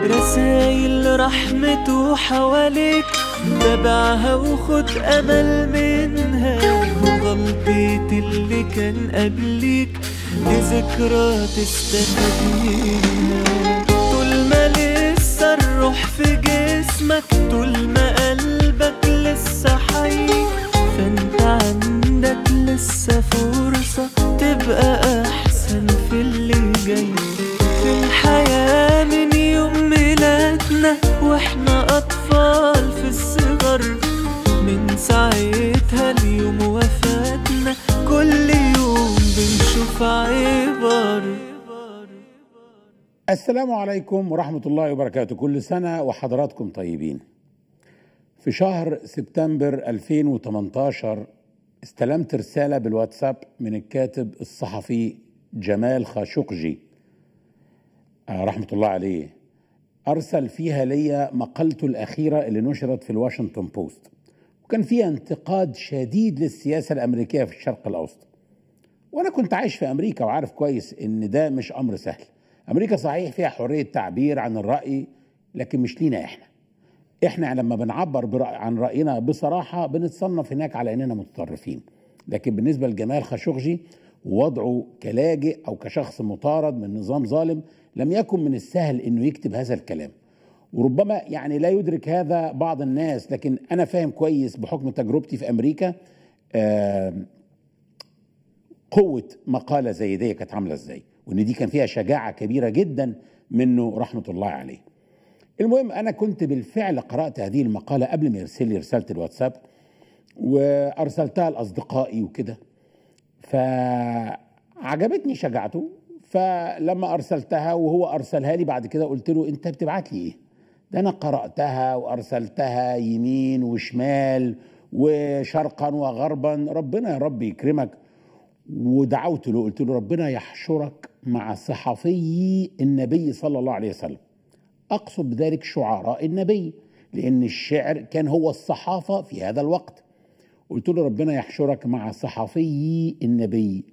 رسايل رحمته حواليك تبعها وخد أمل منها وغلطيت اللي كان قبليك دي ذكرى تستفاد طول ما لسه الروح في جسمك طول ما قلبك لسه حي السلام عليكم ورحمة الله وبركاته كل سنة وحضراتكم طيبين في شهر سبتمبر 2018 استلمت رسالة بالواتساب من الكاتب الصحفي جمال خاشقجي آه، رحمة الله عليه أرسل فيها لي مقالته الأخيرة اللي نشرت في الواشنطن بوست وكان فيها انتقاد شديد للسياسة الأمريكية في الشرق الأوسط وأنا كنت عايش في أمريكا وعارف كويس إن ده مش أمر سهل امريكا صحيح فيها حريه تعبير عن الراي لكن مش لينا احنا احنا لما بنعبر عن راينا بصراحه بنتصنف هناك على اننا متطرفين لكن بالنسبه لجمال خاشقجي وضعه كلاجئ او كشخص مطارد من نظام ظالم لم يكن من السهل انه يكتب هذا الكلام وربما يعني لا يدرك هذا بعض الناس لكن انا فاهم كويس بحكم تجربتي في امريكا قوه مقاله زي دي كانت عامله ازاي وان دي كان فيها شجاعه كبيره جدا منه رحمه الله عليه. المهم انا كنت بالفعل قرات هذه المقاله قبل ما يرسل لي رساله الواتساب وارسلتها لاصدقائي وكده فعجبتني شجاعته فلما ارسلتها وهو ارسلها لي بعد كده قلت له انت بتبعت لي ايه؟ ده انا قراتها وارسلتها يمين وشمال وشرقا وغربا ربنا يا رب يكرمك ودعوت له قلت له ربنا يحشرك مع صحفي النبي صلى الله عليه وسلم أقصد بذلك شعراء النبي لأن الشعر كان هو الصحافة في هذا الوقت قلت له ربنا يحشرك مع صحفي النبي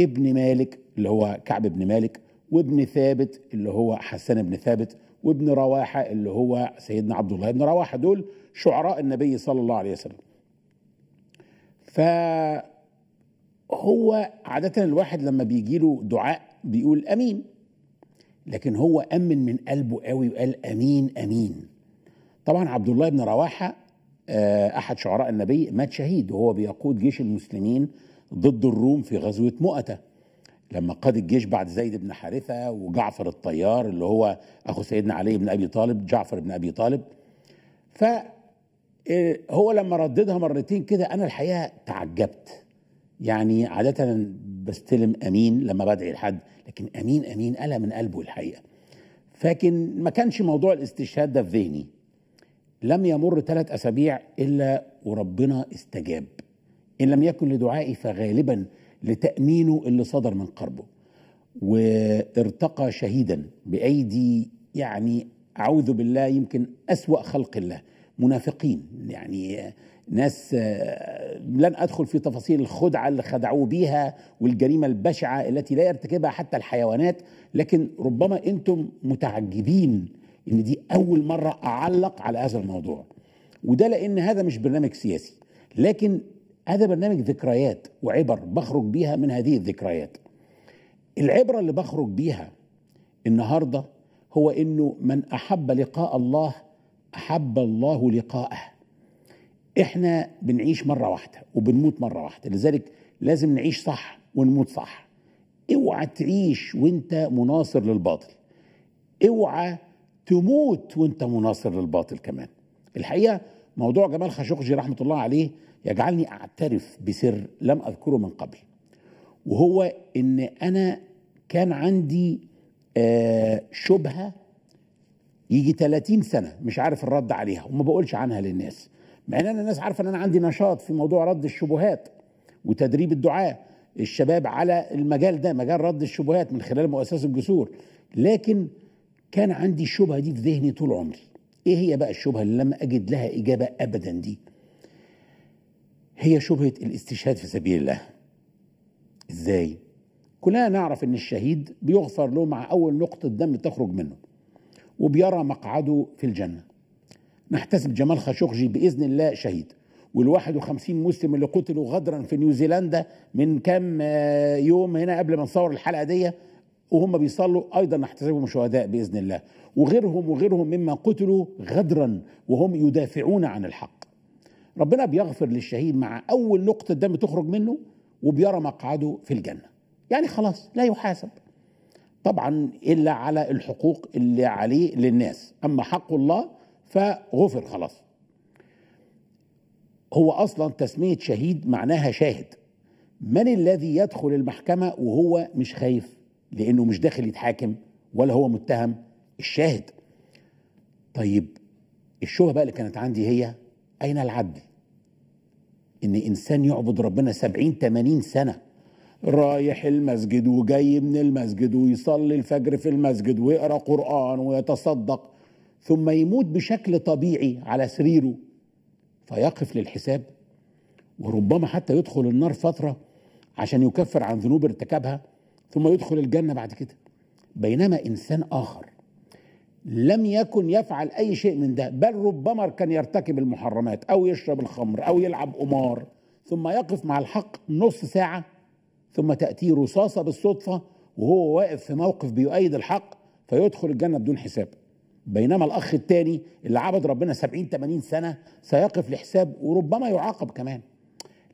ابن مالك اللي هو كعب بن مالك وابن ثابت اللي هو حسان بن ثابت وابن رواحة اللي هو سيدنا عبد الله بن رواحة دول شعراء النبي صلى الله عليه وسلم ف هو عادة الواحد لما بيجي له دعاء بيقول أمين لكن هو أمن من قلبه قوي وقال أمين أمين طبعا عبد الله بن رواحة آه، أحد شعراء النبي مات شهيد وهو بيقود جيش المسلمين ضد الروم في غزوة مؤتة لما قاد الجيش بعد زيد بن حارثة وجعفر الطيار اللي هو أخو سيدنا علي بن أبي طالب جعفر بن أبي طالب فهو آه، لما رددها مرتين كده أنا الحقيقة تعجبت يعني عادة بستلم أمين لما بدعي لحد لكن أمين أمين قالها من قلبه الحقيقة لكن ما كانش موضوع الاستشهاد ده في ذهني لم يمر ثلاث أسابيع إلا وربنا استجاب إن لم يكن لدعائي فغالبا لتأمينه اللي صدر من قربه وارتقى شهيدا بأيدي يعني أعوذ بالله يمكن أسوأ خلق الله منافقين يعني ناس آه، لن ادخل في تفاصيل الخدعه اللي خدعوه بيها والجريمه البشعه التي لا يرتكبها حتى الحيوانات لكن ربما انتم متعجبين ان دي اول مره اعلق على هذا الموضوع وده لان هذا مش برنامج سياسي لكن هذا برنامج ذكريات وعبر بخرج بيها من هذه الذكريات العبره اللي بخرج بيها النهارده هو انه من احب لقاء الله احب الله لقاءه احنا بنعيش مره واحده وبنموت مره واحده لذلك لازم نعيش صح ونموت صح اوعى تعيش وانت مناصر للباطل اوعى تموت وانت مناصر للباطل كمان الحقيقه موضوع جمال خاشقجي رحمه الله عليه يجعلني اعترف بسر لم اذكره من قبل وهو ان انا كان عندي آه شبهه يجي 30 سنه مش عارف الرد عليها وما بقولش عنها للناس مع ان الناس عارفه ان انا عندي نشاط في موضوع رد الشبهات وتدريب الدعاه الشباب على المجال ده مجال رد الشبهات من خلال مؤسسه الجسور لكن كان عندي الشبهه دي في ذهني طول عمري ايه هي بقى الشبهه اللي لم اجد لها اجابه ابدا دي هي شبهه الاستشهاد في سبيل الله ازاي كلنا نعرف ان الشهيد بيغفر له مع اول نقطه دم تخرج منه وبيرى مقعده في الجنه نحتسب جمال خاشقجي باذن الله شهيد وال51 مسلم اللي قتلوا غدرا في نيوزيلندا من كام آه، يوم هنا قبل ما نصور الحلقه دي وهم بيصلوا ايضا نحتسبهم شهداء باذن الله وغيرهم وغيرهم مما قتلوا غدرا وهم يدافعون عن الحق ربنا بيغفر للشهيد مع اول نقطه دم تخرج منه وبيرى مقعده في الجنه يعني خلاص لا يحاسب طبعا الا على الحقوق اللي عليه للناس اما حق الله فغفر خلاص هو اصلا تسميه شهيد معناها شاهد من الذي يدخل المحكمه وهو مش خايف لانه مش داخل يتحاكم ولا هو متهم الشاهد طيب الشبهه بقى اللي كانت عندي هي اين العدل ان انسان يعبد ربنا سبعين تمانين سنه رايح المسجد وجاي من المسجد ويصلي الفجر في المسجد ويقرا قران ويتصدق ثم يموت بشكل طبيعي على سريره فيقف للحساب وربما حتى يدخل النار فتره عشان يكفر عن ذنوب ارتكبها ثم يدخل الجنه بعد كده بينما انسان اخر لم يكن يفعل اي شيء من ده بل ربما كان يرتكب المحرمات او يشرب الخمر او يلعب قمار ثم يقف مع الحق نص ساعه ثم تاتيه رصاصه بالصدفه وهو واقف في موقف بيؤيد الحق فيدخل الجنه بدون حساب بينما الأخ الثاني اللي عبد ربنا 70 80 سنة سيقف لحساب وربما يعاقب كمان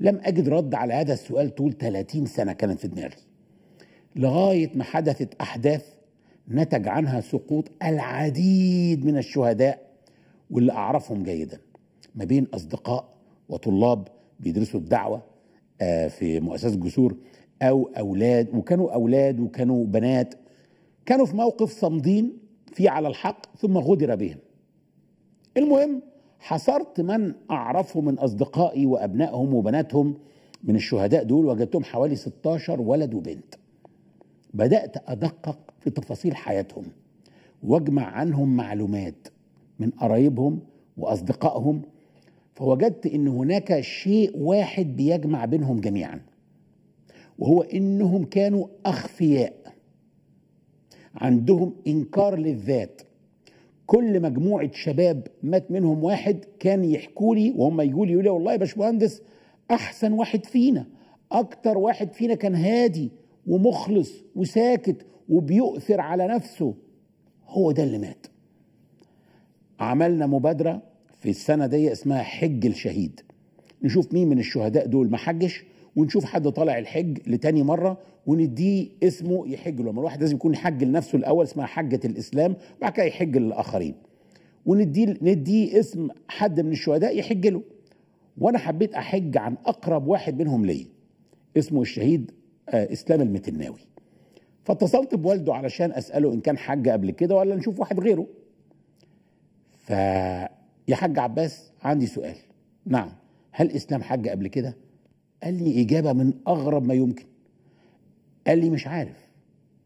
لم أجد رد على هذا السؤال طول 30 سنة كانت في دماغي لغاية ما حدثت أحداث نتج عنها سقوط العديد من الشهداء واللي أعرفهم جيدا ما بين أصدقاء وطلاب بيدرسوا الدعوة آه، في مؤسسة جسور أو أولاد وكانوا أولاد وكانوا بنات كانوا في موقف صامدين في على الحق ثم غدر بهم المهم حصرت من أعرفه من أصدقائي وأبنائهم وبناتهم من الشهداء دول وجدتهم حوالي 16 ولد وبنت بدأت أدقق في تفاصيل حياتهم واجمع عنهم معلومات من قرايبهم وأصدقائهم فوجدت ان هناك شيء واحد بيجمع بينهم جميعا وهو انهم كانوا اخفياء عندهم انكار للذات كل مجموعه شباب مات منهم واحد كان يحكوا لي وهم يقولوا لي يقولي والله يا باشمهندس احسن واحد فينا اكتر واحد فينا كان هادي ومخلص وساكت وبيؤثر على نفسه هو ده اللي مات عملنا مبادره في السنه دي اسمها حج الشهيد نشوف مين من الشهداء دول ما حجش ونشوف حد طالع الحج لتاني مرة ونديه اسمه يحج له، الواحد لازم يكون يحج لنفسه الاول اسمها حجه الاسلام وبعد كده يحج للاخرين. ونديه نديه اسم حد من الشهداء يحج له. وانا حبيت احج عن اقرب واحد منهم ليا اسمه الشهيد آه، اسلام المتناوي. فاتصلت بوالده علشان اساله ان كان حج قبل كده ولا نشوف واحد غيره. ف يا حاج عباس عندي سؤال. نعم هل اسلام حج قبل كده؟ قال لي اجابه من اغرب ما يمكن. قال لي مش عارف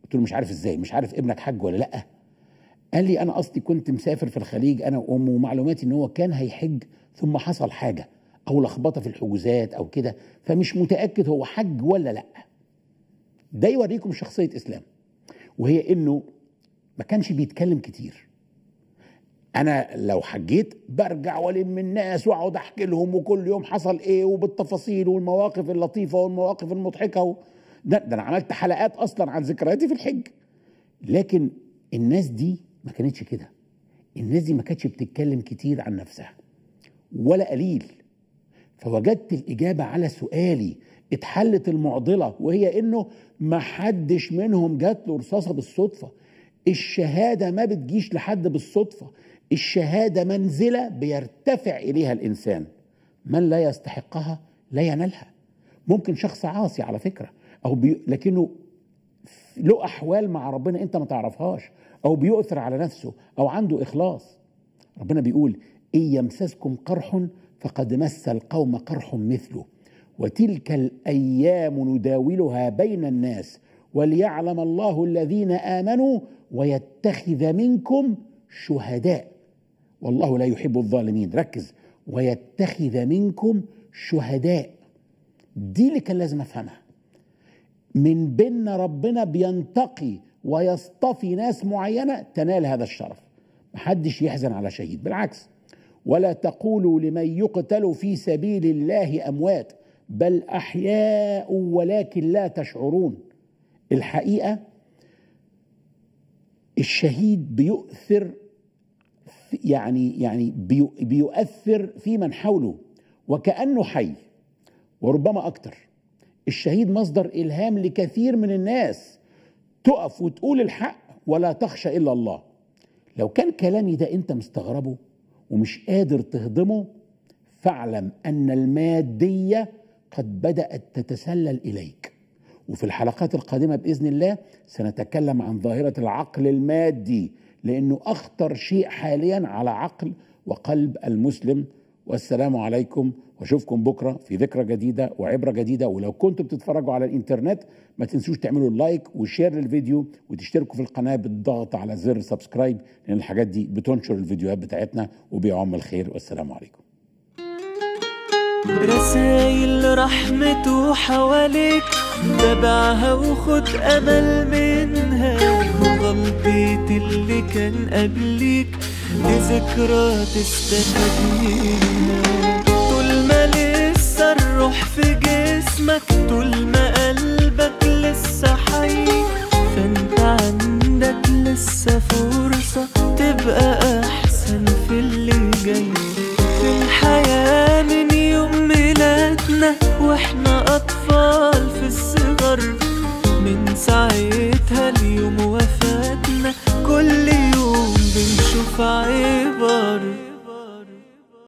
قلت له مش عارف ازاي مش عارف ابنك حج ولا لا قال لي انا قصدي كنت مسافر في الخليج انا وامه ومعلوماتي ان هو كان هيحج ثم حصل حاجه او لخبطه في الحجوزات او كده فمش متاكد هو حج ولا لا ده يوريكم شخصيه اسلام وهي انه ما كانش بيتكلم كتير انا لو حجيت برجع والم الناس واقعد احكي لهم وكل يوم حصل ايه وبالتفاصيل والمواقف اللطيفه والمواقف المضحكه ده, ده انا عملت حلقات اصلا عن ذكرياتي في الحج لكن الناس دي ما كانتش كده الناس دي ما كانتش بتتكلم كتير عن نفسها ولا قليل فوجدت الإجابة على سؤالي اتحلت المعضلة وهي إنه ما حدش منهم جات له رصاصة بالصدفة الشهادة ما بتجيش لحد بالصدفة الشهادة منزلة بيرتفع إليها الإنسان من لا يستحقها لا ينالها ممكن شخص عاصي على فكرة او بي... لكنه له احوال مع ربنا انت ما تعرفهاش او بيؤثر على نفسه او عنده اخلاص ربنا بيقول ان يمسسكم قرح فقد مس القوم قرح مثله وتلك الايام نداولها بين الناس وليعلم الله الذين امنوا ويتخذ منكم شهداء والله لا يحب الظالمين ركز ويتخذ منكم شهداء دي اللي كان لازم افهمها من بيننا ربنا بينتقي ويصطفي ناس معينة تنال هذا الشرف محدش يحزن على شهيد بالعكس ولا تقولوا لمن يقتل في سبيل الله أموات بل أحياء ولكن لا تشعرون الحقيقة الشهيد بيؤثر يعني يعني بيؤثر في من حوله وكأنه حي وربما أكتر الشهيد مصدر إلهام لكثير من الناس تقف وتقول الحق ولا تخشى إلا الله لو كان كلامي ده أنت مستغربه ومش قادر تهضمه فاعلم أن المادية قد بدأت تتسلل إليك وفي الحلقات القادمة بإذن الله سنتكلم عن ظاهرة العقل المادي لأنه أخطر شيء حاليا على عقل وقلب المسلم والسلام عليكم واشوفكم بكره في ذكرى جديده وعبره جديده ولو كنتوا بتتفرجوا على الانترنت ما تنسوش تعملوا لايك وشير للفيديو وتشتركوا في القناه بالضغط على زر سبسكرايب لان الحاجات دي بتنشر الفيديوهات بتاعتنا وبيعم الخير والسلام عليكم رسايل رحمته حواليك تبعها وخد امل منها وغلطيت اللي كان قبليك دي ذكرى طول ما لسه الروح في جسمك طول ما قلبك لسه حي فانت عندك لسه فرصة تبقى أحسن في اللي جاي في الحياة من يوم ميلادنا واحنا أطفال في الصغر من ساعتها